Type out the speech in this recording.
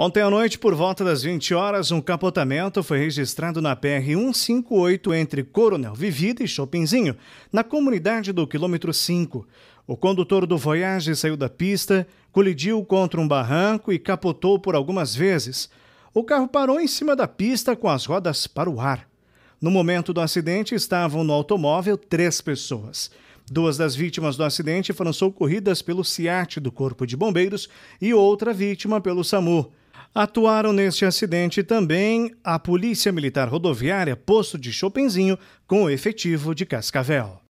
Ontem à noite, por volta das 20 horas, um capotamento foi registrado na PR 158 entre Coronel Vivida e Chopinzinho, na comunidade do quilômetro 5. O condutor do Voyage saiu da pista, colidiu contra um barranco e capotou por algumas vezes. O carro parou em cima da pista com as rodas para o ar. No momento do acidente, estavam no automóvel três pessoas. Duas das vítimas do acidente foram socorridas pelo SIAT do Corpo de Bombeiros e outra vítima pelo SAMU. Atuaram neste acidente também a Polícia Militar Rodoviária Posto de Chopinzinho com o efetivo de Cascavel.